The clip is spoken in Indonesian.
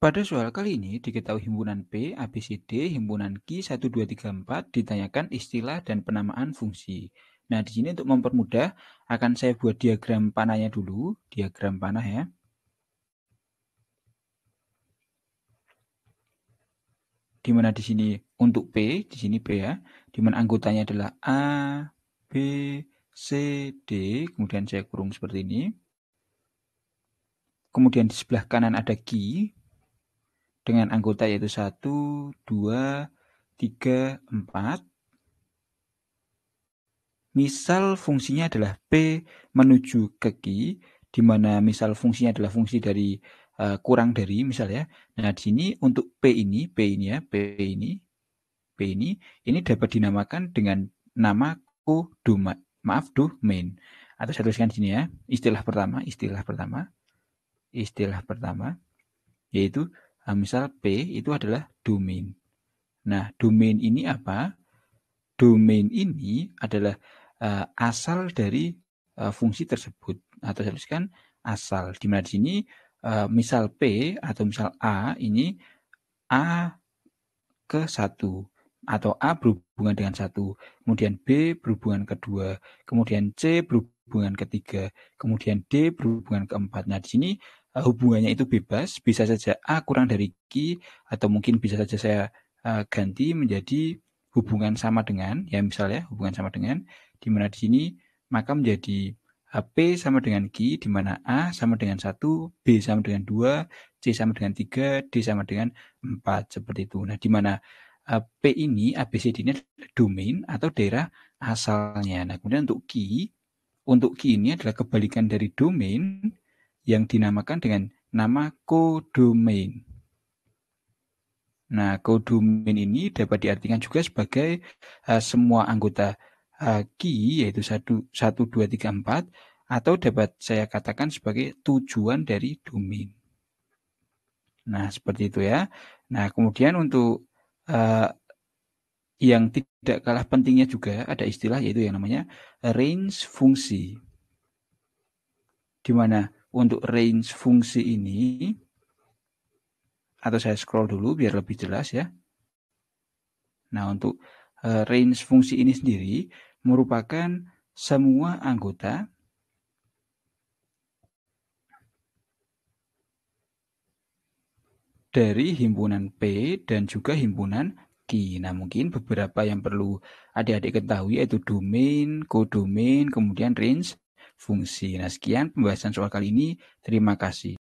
Pada soal kali ini diketahui himpunan P, ABCD, himpunan Q 1, 2, 3, 4 ditanyakan istilah dan penamaan fungsi. Nah, di sini untuk mempermudah akan saya buat diagram panahnya dulu, diagram panah ya. Di mana di sini untuk P, di sini P ya, di mana anggotanya adalah A, B, C, D, kemudian saya kurung seperti ini. Kemudian di sebelah kanan ada Q, dengan anggota yaitu 1, 2, 3, 4. Misal fungsinya adalah P menuju ke Q, di mana misal fungsinya adalah fungsi dari uh, kurang dari misal ya Nah, di sini untuk P ini, P ini ya, P ini, P ini, ini dapat dinamakan dengan nama kodoma, maaf domain. Atau saya tuliskan di sini ya, istilah pertama, istilah pertama, istilah pertama, yaitu Nah, misal P itu adalah domain. Nah, domain ini apa? Domain ini adalah uh, asal dari uh, fungsi tersebut. Atau nah, saya tuliskan asal. Di mana di sini uh, misal P atau misal A ini A ke satu atau A berhubungan dengan satu, kemudian B berhubungan kedua, kemudian C berhubungan ketiga, kemudian D berhubungan keempat. Nah, di sini Eh, hubungannya itu bebas, bisa saja A kurang dari Q, atau mungkin bisa saja saya uh, ganti menjadi hubungan sama dengan, ya misalnya hubungan sama dengan, di mana di sini maka menjadi eh, P sama dengan Q, di mana A sama dengan 1, B sama dengan 2, C sama dengan 3, D sama dengan 4, seperti itu. Nah, di mana P ini, ABCD ini adalah domain atau daerah asalnya. Nah, kemudian untuk Q, untuk Q ini adalah kebalikan dari domain, yang dinamakan dengan nama codomain. Nah, codomain ini dapat diartikan juga sebagai uh, semua anggota uh, eh, key yaitu 1 1 2 3 4 atau dapat saya katakan sebagai tujuan dari domain. Nah, seperti itu ya. Nah, kemudian untuk uh, yang tidak kalah pentingnya juga ada istilah yaitu yang namanya range fungsi. Di mana untuk range fungsi ini atau saya scroll dulu biar lebih jelas ya. Nah, untuk eh, range fungsi ini sendiri merupakan semua anggota dari himpunan P dan juga himpunan Q. Nah, mungkin beberapa yang perlu adik-adik ketahui yaitu domain, kodomain, kemudian range, fungsi. Nah, sekian pembahasan soal kali ini. Terima kasih.